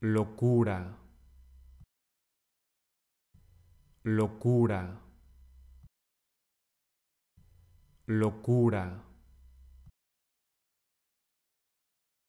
locura, locura, locura.